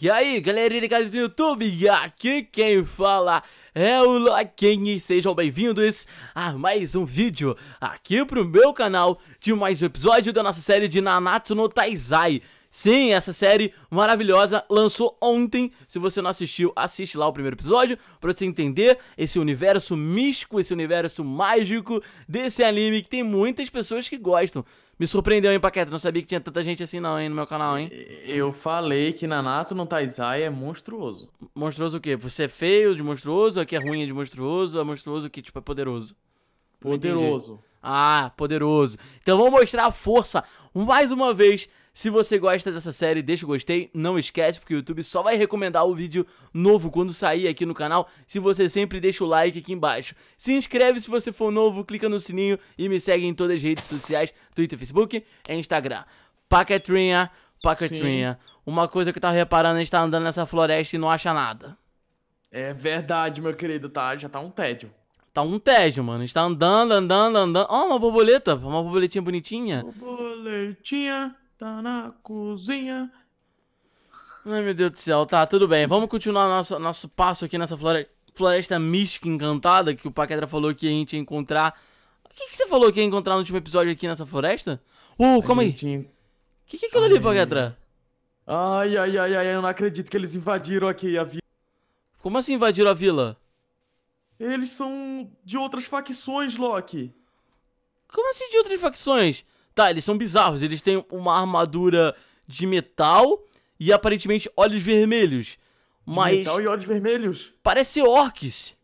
E aí, galerinha ligada do YouTube? Aqui quem fala é o Loquinho e sejam bem-vindos a mais um vídeo aqui pro meu canal de mais um episódio da nossa série de Nanatsu no Taizai. Sim, essa série maravilhosa lançou ontem. Se você não assistiu, assiste lá o primeiro episódio para você entender esse universo místico, esse universo mágico desse anime que tem muitas pessoas que gostam. Me surpreendeu, hein, Paqueta? Não sabia que tinha tanta gente assim, não, hein, no meu canal, hein? Eu falei que Nanato no Taizai é monstruoso. Monstruoso o quê? Você é feio de monstruoso, aqui é ruim de monstruoso, é monstruoso que, tipo, é poderoso. Poderoso. Ah, poderoso. Então vamos mostrar a força, mais uma vez, se você gosta dessa série, deixa o gostei. Não esquece, porque o YouTube só vai recomendar o vídeo novo quando sair aqui no canal. Se você sempre deixa o like aqui embaixo. Se inscreve se você for novo, clica no sininho e me segue em todas as redes sociais: Twitter, Facebook e Instagram. Paquetrinha, Paquetrinha. Uma coisa que eu tava reparando, a gente tá andando nessa floresta e não acha nada. É verdade, meu querido, tá, já tá um tédio. Tá um tédio, mano. A gente tá andando, andando, andando. Ó, oh, uma borboleta, uma borboletinha bonitinha. Borboletinha tá na cozinha. Ai, meu Deus do céu. Tá, tudo bem. Vamos continuar nosso, nosso passo aqui nessa floresta, floresta mística encantada que o Paquetra falou que a gente ia encontrar. O que, que você falou que ia encontrar no último episódio aqui nessa floresta? Uh, calma gente... aí. O que, que é aquilo ali, Paquetra? Ai, ai, ai, ai, eu não acredito que eles invadiram aqui a vila. Como assim invadiram a vila? Eles são de outras facções, Loki. Como assim de outras facções? Tá, eles são bizarros. Eles têm uma armadura de metal e aparentemente olhos vermelhos. De mas. metal e olhos vermelhos? Parece orcs.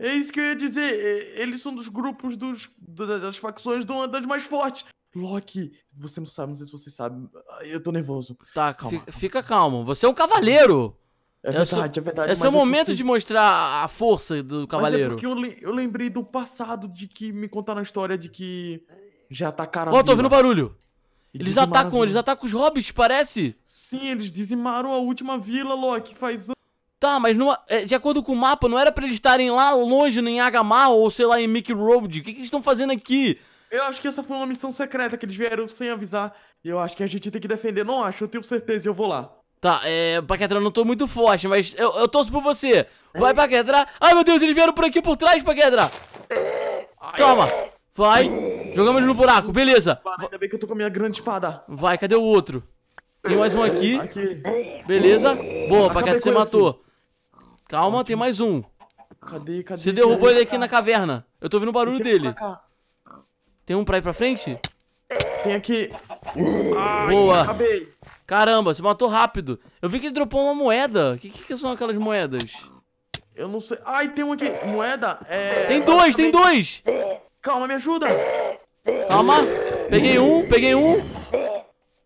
É isso que eu ia dizer. É, eles são dos grupos dos, das facções do das mais fortes. Loki, você não sabe, não sei se você sabe. Ah, eu tô nervoso. Tá, calma. Fica, fica calmo. Você é um cavaleiro. É, é, é verdade, é, é verdade. Esse é o momento de mostrar a força do cavaleiro. Mas é porque eu, le eu lembrei do passado de que me contaram a história de que já atacaram. Ó, oh, tô ouvindo barulho. E eles atacam, eles atacam os hobbits, parece? Sim, eles dizimaram a última vila, Loki, faz Tá, mas numa, é, de acordo com o mapa, não era pra eles estarem lá longe, em Agamar ou sei lá, em Mickey Road. O que, que eles estão fazendo aqui? Eu acho que essa foi uma missão secreta que eles vieram sem avisar. E eu acho que a gente tem que defender. Não acho, eu tenho certeza, eu vou lá. Tá, é. Paquetra, eu não tô muito forte, mas eu, eu torço por você. Vai, Paquetra. Ai, meu Deus, eles vieram por aqui por trás, Paquetra. Calma. Vai. Jogamos ele no buraco, beleza. ainda bem que eu tô com a minha grande espada. Vai, cadê o outro? Tem mais um aqui. aqui. Beleza. Boa, Paquete, você matou. Calma, aqui. tem mais um. Cadê, cadê? Você derrubou ele aqui na caverna. Eu tô ouvindo o barulho tem dele. Tem um pra ir pra frente? Tem aqui. Boa. Acabei. Caramba, você matou rápido. Eu vi que ele dropou uma moeda. O que, que, são aquelas moedas? Eu não sei. Ai, tem um aqui. Moeda? É... Tem dois, tem dois. Calma, me ajuda. Calma. Peguei um, peguei um.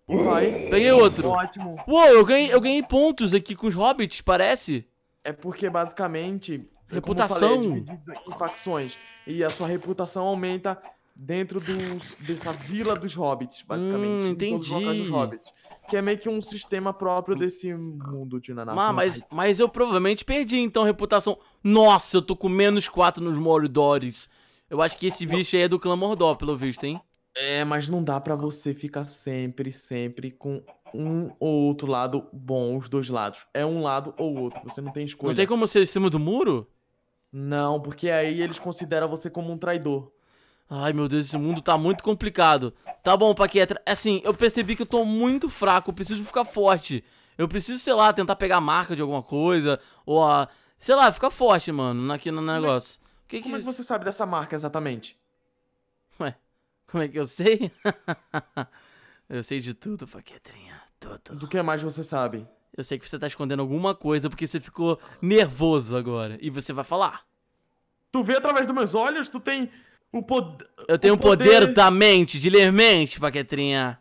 Vai. Peguei outro. Ótimo. Uou, eu ganhei, eu ganhei pontos aqui com os hobbits, parece. É porque, basicamente... Reputação. Falei, é em facções. E a sua reputação aumenta dentro dos, dessa vila dos hobbits, basicamente. Hum, entendi. Dos hobbits, que é meio que um sistema próprio desse mundo de Nanatsu. Ah, mas, mas eu provavelmente perdi, então, reputação. Nossa, eu tô com menos 4 nos Moridores. Eu acho que esse bicho aí é do clã Mordó, pelo visto, hein? É, mas não dá para você ficar sempre, sempre com um ou outro lado bom, os dois lados. É um lado ou outro, você não tem escolha. Não tem como ser em cima do muro? Não, porque aí eles consideram você como um traidor. Ai, meu Deus, esse mundo tá muito complicado. Tá bom, Paquetra. Assim, eu percebi que eu tô muito fraco, eu preciso ficar forte. Eu preciso, sei lá, tentar pegar a marca de alguma coisa, ou a... Sei lá, ficar forte, mano, aqui no negócio. Que como que... é que você sabe dessa marca exatamente? Ué, como é que eu sei? eu sei de tudo, Paquetrinha. Tudo. Do que mais você sabe? Eu sei que você tá escondendo alguma coisa porque você ficou nervoso agora. E você vai falar. Tu vê através dos meus olhos, tu tem o poder. Eu tenho o poder... poder... da mente, de ler mente, Paquetrinha.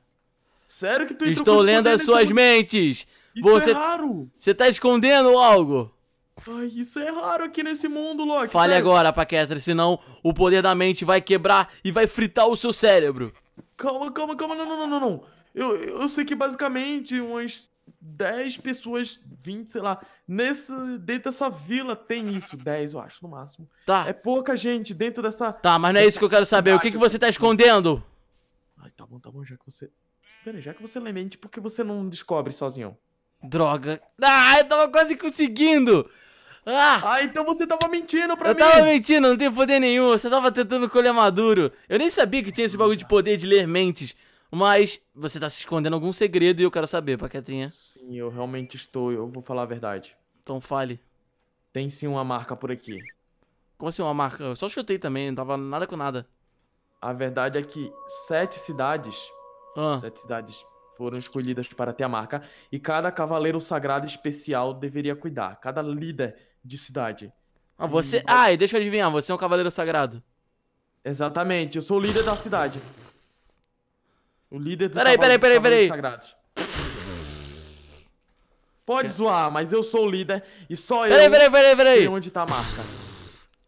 Sério que tu Estou lendo as suas mentes! Isso é você, é raro! Você tá escondendo algo? Ai, isso é raro aqui nesse mundo, Loki. Fale sério. agora, Paquetra, senão o poder da mente vai quebrar e vai fritar o seu cérebro. Calma, calma, calma, não, não, não, não. Eu, eu sei que basicamente umas 10 pessoas, 20, sei lá, nesse, dentro dessa vila tem isso, 10 eu acho, no máximo. Tá. É pouca gente dentro dessa... Tá, mas não é isso que eu quero saber, o que, que você tá escondendo? Ai, tá bom, tá bom, já que você... Pera, já que você lamente, por que você não descobre sozinho? Droga. Ah, eu tava quase conseguindo! Ah! Ah, então você tava mentindo pra eu mim! Eu tava mentindo, não tem poder nenhum. Você tava tentando colher maduro. Eu nem sabia que tinha esse bagulho de poder de ler mentes. Mas você tá se escondendo algum segredo e eu quero saber, Paquetrinha. Sim, eu realmente estou. Eu vou falar a verdade. Então fale. Tem sim uma marca por aqui. Como assim uma marca? Eu só chutei também, não tava nada com nada. A verdade é que sete cidades. Ah. Sete cidades foram escolhidas para ter a marca. E cada cavaleiro sagrado especial deveria cuidar. Cada líder de cidade. Ah, você. Ah, e deixa eu adivinhar, você é um cavaleiro sagrado. Exatamente, eu sou o líder da cidade. O líder do peraí, cavalo, peraí, peraí, Pode zoar, mas eu sou o líder e só peraí, eu peraí, peraí, peraí. peraí. onde tá a marca.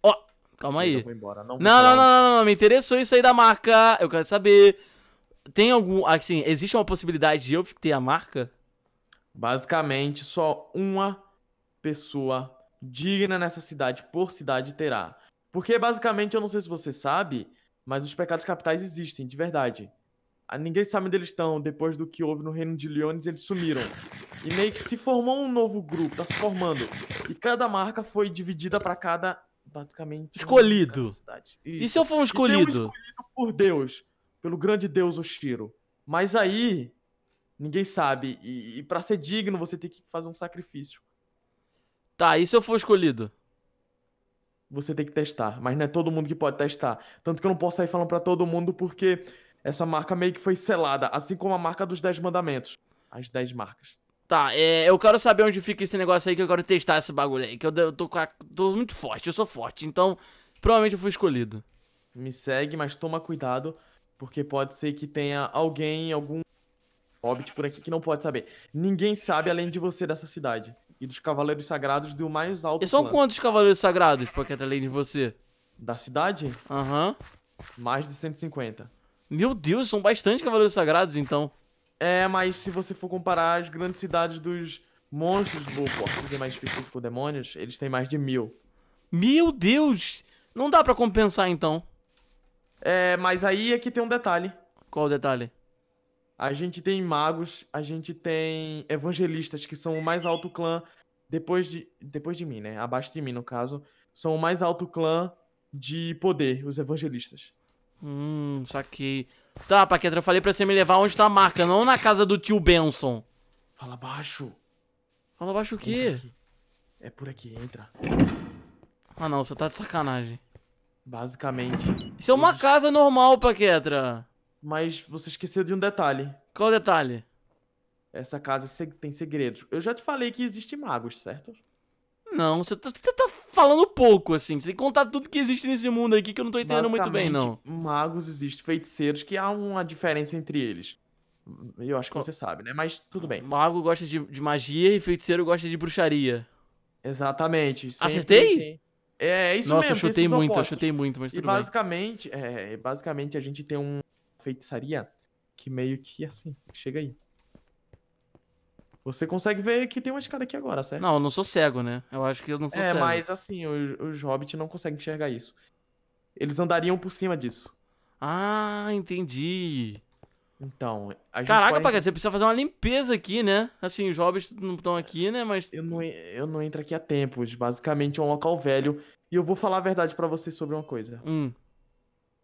Ó, oh, calma aí. Embora, não, não, não, não, não, não, me interessou isso aí da marca. Eu quero saber. Tem algum, assim, existe uma possibilidade de eu ter a marca? Basicamente, só uma pessoa digna nessa cidade por cidade terá. Porque basicamente, eu não sei se você sabe, mas os pecados capitais existem, de verdade. Ah, ninguém sabe onde eles estão. Depois do que houve no reino de Leones, eles sumiram. E meio que se formou um novo grupo, tá se formando. E cada marca foi dividida para cada, basicamente... Escolhido. E se eu for um escolhido? Um escolhido por Deus. Pelo grande Deus Oshiro. Mas aí, ninguém sabe. E, e para ser digno, você tem que fazer um sacrifício. Tá, e se eu for escolhido? Você tem que testar, mas não é todo mundo que pode testar. Tanto que eu não posso sair falando para todo mundo porque essa marca meio que foi selada, assim como a marca dos 10 mandamentos. As 10 marcas. Tá, é, eu quero saber onde fica esse negócio aí que eu quero testar esse bagulho aí, que eu, eu tô, a, tô muito forte, eu sou forte, então provavelmente eu fui escolhido. Me segue, mas toma cuidado, porque pode ser que tenha alguém, algum hobbit por aqui que não pode saber. Ninguém sabe além de você dessa cidade e dos Cavaleiros Sagrados do mais alto. E são clã. quantos Cavaleiros Sagrados, Pocket Além tá de você? Da cidade? Aham. Uhum. Mais de 150. Meu Deus, são bastante Cavaleiros Sagrados, então. É, mas se você for comparar as grandes cidades dos monstros, ou que mais específico, demônios, eles têm mais de mil. Meu Deus! Não dá para compensar, então. É, mas aí é que tem um detalhe. Qual o detalhe? a gente tem magos, a gente tem evangelistas, que são o mais alto clã, depois de, depois de mim, né? Abaixo de mim, no caso, são o mais alto clã de poder, os evangelistas. Hum, saquei. Tá, Paquetra, eu falei pra você me levar onde tá a marca, não na casa do tio Benson. Fala baixo. Fala baixo o quê? É por aqui, entra. Ah não, você tá de sacanagem. Basicamente. Isso eles... é uma casa normal, Paquetra. Mas você esqueceu de um detalhe. Qual detalhe? Essa casa tem segredos. Eu já te falei que existe magos, certo? Não, você tá, você tá falando pouco, assim. Você tem que contar tudo que existe nesse mundo aqui que eu não tô entendendo muito bem, não. Magos existem, feiticeiros, que há uma diferença entre eles. Eu acho que Co você sabe, né? Mas tudo bem. Mago gosta de, de magia e feiticeiro gosta de bruxaria. Exatamente. Acertei? É, é isso Nossa, mesmo. Nossa, eu chutei muito, opostos. eu chutei muito, mas e tudo e basicamente, bem. É, basicamente, a gente tem um feitiçaria que meio que assim, chega aí. Você consegue ver que tem uma escada aqui agora, certo? Não, eu não sou cego, né? Eu acho que eu não sou é, cego. É, mas assim, os, os hobbits não conseguem enxergar isso. Eles andariam por cima disso. Ah, entendi. Então, a gente Caraca, pode... Paga, você precisa fazer uma limpeza aqui, né? Assim, os hobbits não estão aqui, né? Mas. Eu não, eu não entro aqui há tempos. Basicamente é um local velho. E eu vou falar a verdade para você sobre uma coisa. Hum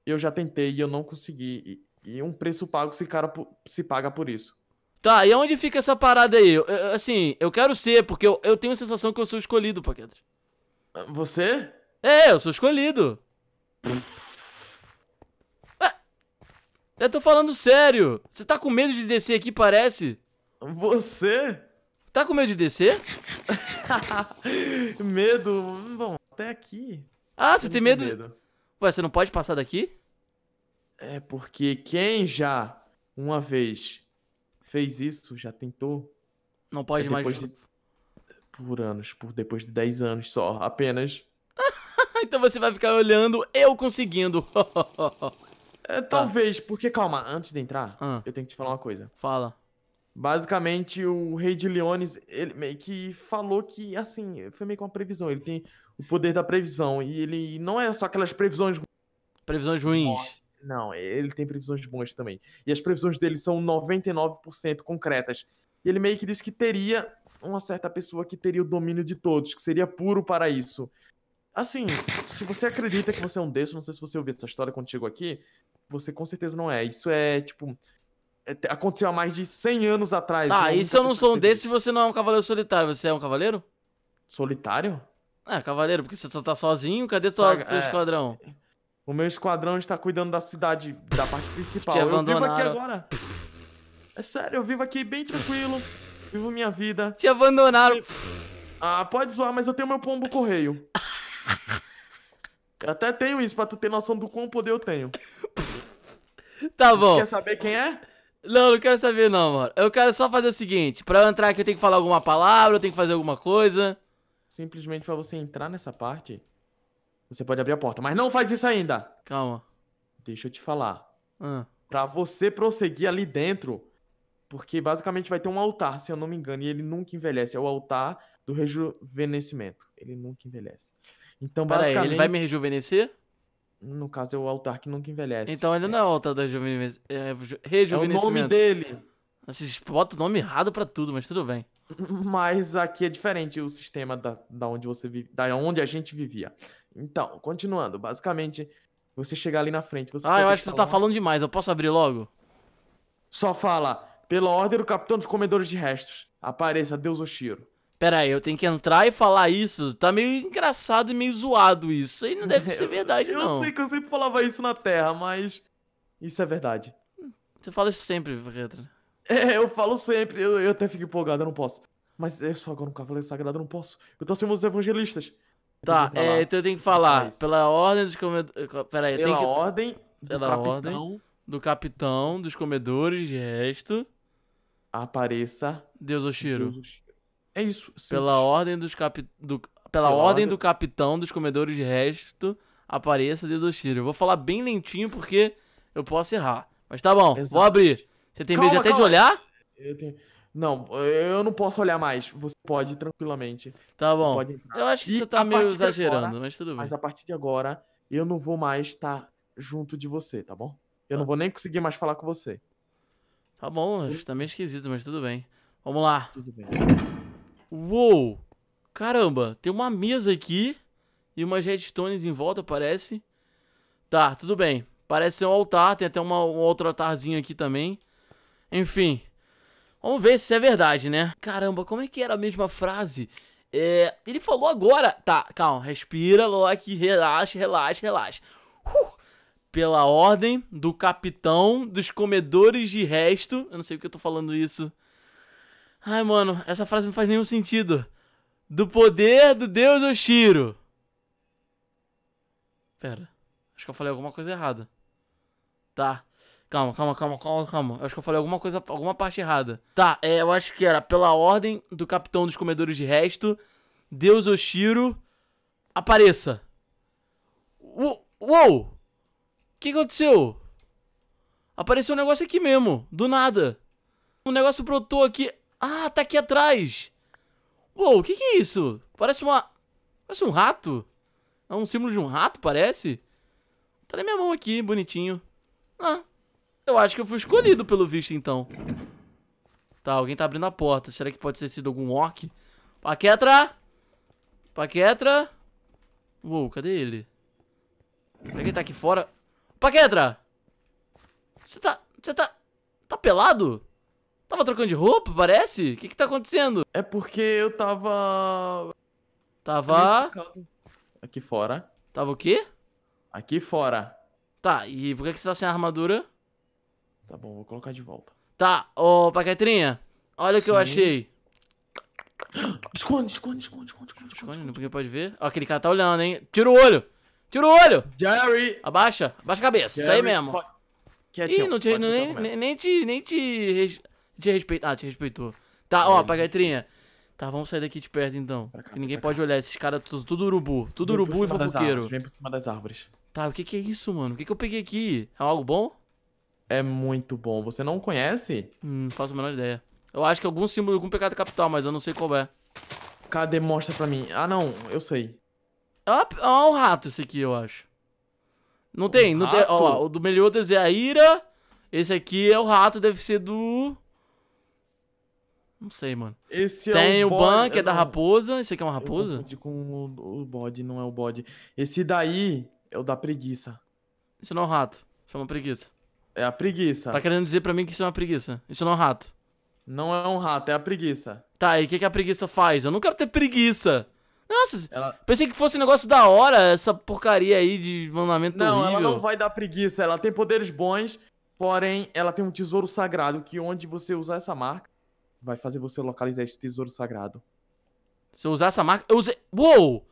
eu já tentei e eu não consegui. E, e um preço pago se, cara, se paga por isso. Tá, e onde fica essa parada aí? Eu, assim, eu quero ser, porque eu, eu tenho a sensação que eu sou escolhido, Paquetra. Você? É, eu sou escolhido. É, eu tô falando sério. Você tá com medo de descer aqui, parece? Você? Tá com medo de descer? medo? Bom, até aqui. Ah, você tem medo? medo. Ué, você não pode passar daqui? É porque quem já uma vez fez isso, já tentou. Não pode é mais. De... Por anos, por depois de 10 anos só, apenas. então você vai ficar olhando eu conseguindo. é, talvez, tá. porque calma, antes de entrar, ah. eu tenho que te falar uma coisa. Fala. Basicamente, o Rei de Leones, ele meio que falou que, assim, foi meio que uma previsão. Ele tem o poder da previsão. E ele não é só aquelas previsões. Previsões ruins. Não, ele tem previsões boas também. E as previsões dele são 99% concretas. E ele meio que disse que teria uma certa pessoa que teria o domínio de todos, que seria puro para isso. Assim, se você acredita que você é um desses, não sei se você ouviu essa história contigo aqui, você com certeza não é. Isso é, tipo, é, aconteceu há mais de 100 anos atrás. Tá, e se eu não sou um desses, você não é um cavaleiro solitário, você é um cavaleiro? Solitário? Ah, cavaleiro, porque você só tá sozinho, cadê Saga, teu é... esquadrão? O meu esquadrão está cuidando da cidade, da parte principal. Te eu vivo aqui agora. É sério, eu vivo aqui bem tranquilo. Vivo minha vida. Te abandonaram. Ah, pode zoar, mas eu tenho meu pombo correio. eu até tenho isso pra tu ter noção do quão poder eu tenho. tá bom. Você quer saber quem é? Não, não quero saber não, mano. Eu quero só fazer o seguinte. Pra eu entrar aqui eu tenho que falar alguma palavra, eu tenho que fazer alguma coisa. Simplesmente para você entrar nessa parte, você pode abrir a porta. Mas não faz isso ainda! Calma. Deixa eu te falar. Ah. Pra você prosseguir ali dentro, porque basicamente vai ter um altar, se eu não me engano, e ele nunca envelhece. É o altar do rejuvenescimento. Ele nunca envelhece. Então, Pera basicamente... ele vai me rejuvenescer? No caso, é o altar que nunca envelhece. Então ele é. não é o altar do rejuvenescimento. É, rejuvenescimento. É o nome dele. Vocês botam o nome errado para tudo, mas tudo bem. Mas aqui é diferente o sistema da, da onde você vive, da onde a gente vivia. Então, continuando, basicamente, você chega ali na frente, você Ah, eu acho que você tá falando demais, eu posso abrir logo? Só fala, pela ordem do capitão dos comedores de restos, apareça Deus Oshiro. Pera aí, eu tenho que entrar e falar isso? Tá meio engraçado e meio zoado isso. Aí não deve ser verdade, eu não. Eu sei que eu sempre falava isso na Terra, mas isso é verdade. Você fala isso sempre, Retra. É, eu falo sempre, eu, eu até fico empolgado, eu não posso. Mas é só agora um cavaleiro sagrado, eu não posso. Eu tô sendo os evangelistas. Tá, é, então eu tenho que falar. É pela ordem dos comedores. aí. pela que... ordem. Pela capitão, ordem do capitão, dos comedores, de resto. Apareça. Deus Oshiro. Deus Oshiro. É isso. Simples. Pela ordem dos capi, do... pela, pela ordem, do capitão, dos comedores, de resto. Apareça Deus Oshiro. Eu vou falar bem lentinho porque eu posso errar. Mas tá bom, vou abrir. Você tem calma, medo até calma. de olhar? Eu tenho... Não, eu não posso olhar mais. Você pode tranquilamente. Tá bom. Eu acho que e você tá meio exagerando, agora, mas tudo bem. Mas a partir de agora, eu não vou mais estar junto de você, tá bom? Eu tá. não vou nem conseguir mais falar com você. Tá, tá bom, acho que tá meio esquisito, mas tudo bem. Vamos lá. Tudo bem. Uou! Caramba, tem uma mesa aqui e umas redstones em volta, parece. Tá, tudo bem. Parece ser um altar, tem até uma, um outro altarzinho aqui também. Enfim. Vamos ver se é verdade, né? Caramba, como é que era a mesma frase? É, ele falou agora. Tá, calma, respira, Loki, relaxa, relaxa, relaxa. Uh, pela ordem do capitão dos comedores de resto. Eu não sei porque eu tô falando isso. Ai, mano, essa frase não faz nenhum sentido. Do poder do deus Oshiro. Pera, acho que eu falei alguma coisa errada. Tá. Calma, calma, calma, calma, calma. Eu acho que eu falei alguma coisa, alguma parte errada. Tá, é, eu acho que era pela ordem do capitão dos comedores de resto. Deus Oshiro, apareça. Uou! O que, que aconteceu? Apareceu um negócio aqui mesmo, do nada. Um negócio brotou aqui. Ah, tá aqui atrás. Uou, o que, que é isso? Parece uma... Parece um rato. É um símbolo de um rato, parece? Tá na minha mão aqui, bonitinho. Ah, eu acho que eu fui escolhido pelo visto, então. Tá, alguém tá abrindo a porta. Será que pode ter sido algum orc? Paquetra! Paquetra! Uou, cadê ele? Será que ele tá aqui fora? Paquetra! Você tá... Você tá... Tá pelado? Tava trocando de roupa, parece? O que que tá acontecendo? É porque eu tava... Tava... Aqui fora. Tava o quê? Aqui fora. Tá, e por que, que você tá sem armadura? Tá bom, vou colocar de volta. Tá, ô, Paquetrinha, olha o que Sim. eu achei. Esconde, esconde, esconde, esconde, esconde. Esconde, porque pode ver. Ó, aquele cara tá olhando, hein? Tira o olho! Tira o olho! Jerry! Abaixa, abaixa a cabeça, Jerry. isso aí mesmo. Quietinho, Ih, não te, nem, nem, nem, te, nem te, res... te respeitou. Ah, te respeitou. Tá, ó, Paquetrinha. Tá, vamos sair daqui de perto então. Cá, ninguém pode cá. olhar, esses caras tudo, tudo urubu. Tudo vem urubu e fofoqueiro. Vem por cima das árvores. Tá, o que que é isso, mano? O que que eu peguei aqui? É algo bom? É muito bom. Você não conhece? Hum, não faço a menor ideia. Eu acho que algum símbolo, algum pecado capital, mas eu não sei qual é. Cadê? Mostra pra mim. Ah, não. Eu sei. Ah, ah um rato esse aqui, eu acho. Não um tem. Não tem. Ó, o do Meliodas é a ira. Esse aqui é o rato, deve ser do... Não sei, mano. Esse é tem é o, o Ban, que é da não... raposa. Esse aqui é uma raposa? Eu com o, o bode, não é o bode. Esse daí é o da preguiça. Isso não é um rato. Isso é uma preguiça. É a preguiça. Tá querendo dizer pra mim que isso é uma preguiça. Isso não é um rato. Não é um rato, é a preguiça. Tá, e o que, que a preguiça faz? Eu não quero ter preguiça. Nossa, ela... pensei que fosse um negócio da hora, essa porcaria aí de mandamento Não, horrível. ela não vai dar preguiça. Ela tem poderes bons, porém, ela tem um tesouro sagrado que onde você usar essa marca, vai fazer você localizar esse tesouro sagrado. Se eu usar essa marca... Eu usei... Uou!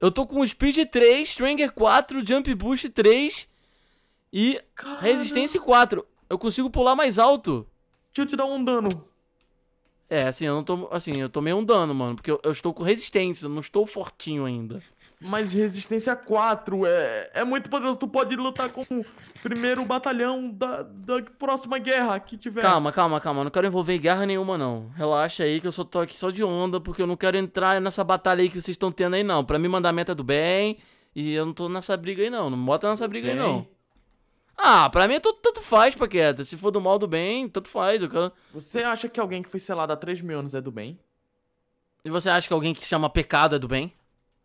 Eu tô com Speed 3, Stranger 4, Jump Boost 3... E resistência 4. Eu consigo pular mais alto. Deixa eu te dar um dano. É, assim, eu não tô. Assim, eu tomei um dano, mano. Porque eu, eu estou com resistência, eu não estou fortinho ainda. Mas resistência 4 é, é muito poderoso. Tu pode lutar com o primeiro batalhão da, da próxima guerra que tiver. Calma, calma, calma. Não quero envolver guerra nenhuma, não. Relaxa aí que eu só tô aqui só de onda, porque eu não quero entrar nessa batalha aí que vocês estão tendo aí, não. Pra mim, mandar meta do bem. E eu não tô nessa briga aí, não. Não bota nessa briga bem. aí, não. Ah, pra mim é tanto faz, Paqueta. Se for do mal, do bem, tanto faz. Eu quero... Você acha que alguém que foi selado há 3 mil anos é do bem? E você acha que alguém que se chama pecado é do bem?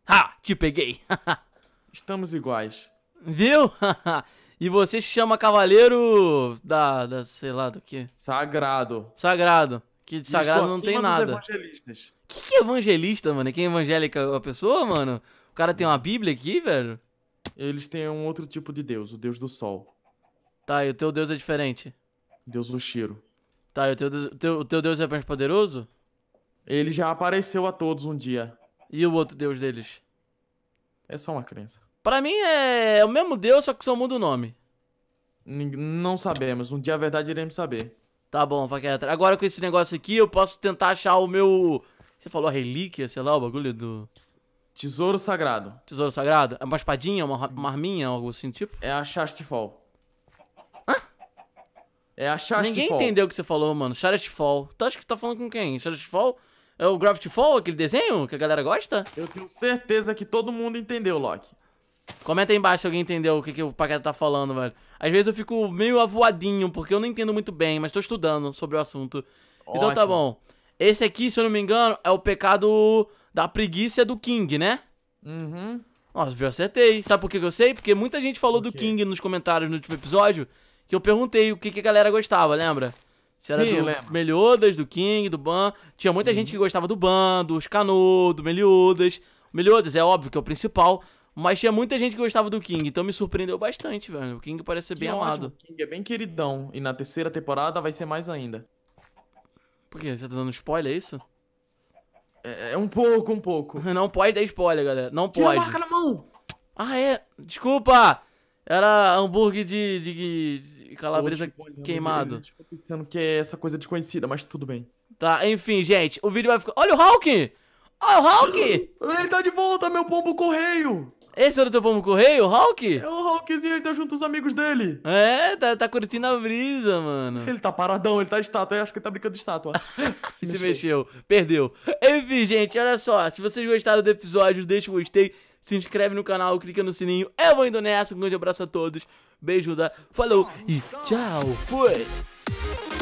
Ha! Te peguei! Estamos iguais. Viu? e você se chama cavaleiro da, da, sei lá, do que? Sagrado. Sagrado. Que de sagrado não tem nada. evangelistas. Que, que é evangelista, mano? Quem é evangélica a pessoa, mano? O cara tem uma bíblia aqui, velho? Eles têm um outro tipo de deus, o deus do sol. Tá, e o teu Deus é diferente? Deus do Shiro. Tá, e o teu, teu, o teu Deus é mais poderoso? Ele já apareceu a todos um dia. E o outro Deus deles? É só uma crença. Pra mim é, é o mesmo Deus, só que só muda o nome. Não sabemos. Um dia, a verdade, iremos saber. Tá bom, Paqueta. Agora com esse negócio aqui, eu posso tentar achar o meu... Você falou a relíquia, sei lá, o bagulho do... Tesouro Sagrado. Tesouro Sagrado? É uma espadinha, uma, uma arminha, algo assim, tipo? É a Shastifol. É a Charity Ninguém Fall. entendeu o que você falou, mano. Charity Fall. Tu acha que tá falando com quem? Charity Fall? É o Gravity Fall, aquele desenho que a galera gosta? Eu tenho certeza que todo mundo entendeu, Loki. Comenta aí embaixo se alguém entendeu o que, que o Paqueta tá falando, velho. Às vezes eu fico meio avoadinho, porque eu não entendo muito bem, mas tô estudando sobre o assunto. Ótimo. Então tá bom. Esse aqui, se eu não me engano, é o pecado da preguiça do King, né? Uhum. Nossa, eu acertei. Sabe por que eu sei? Porque muita gente falou do King nos comentários no último episódio. Que eu perguntei o que, que a galera gostava, lembra? Se era Sim, do Meliodas, do King, do Ban. Tinha muita uhum. gente que gostava do Ban, dos Cano, do Meliodas. Meliodas é óbvio que é o principal, mas tinha muita gente que gostava do King, então me surpreendeu bastante, velho. O King parece ser bem amado. O King é bem queridão, e na terceira temporada vai ser mais ainda. Por quê? Você tá dando spoiler, é isso? É, é um pouco, um pouco. Não pode dar spoiler, galera. Não Tira pode. Tira a marca na mão! Ah, é? Desculpa! Era hambúrguer de, de, de e calabresa queimado. Tipo, pensando que é essa coisa desconhecida, mas tudo bem. Tá, enfim, gente, o vídeo vai ficar... Olha o Hulk! Olha o Hulk! Ele tá de volta, meu pombo correio! Esse era o teu pombo correio, o Hulk? É o Hulkzinho, ele tá junto com os amigos dele. É, tá, tá curtindo a brisa, mano. Ele tá paradão, ele tá estátua. Eu acho que ele tá brincando de estátua. se, se mexeu. perdeu. Enfim, gente, olha só. Se vocês gostaram do episódio, deixa o gostei. Se inscreve no canal, clica no sininho. Eu vou indo nessa. Um grande abraço a todos. Beijo, da... Tá? Falou e tchau. Fui.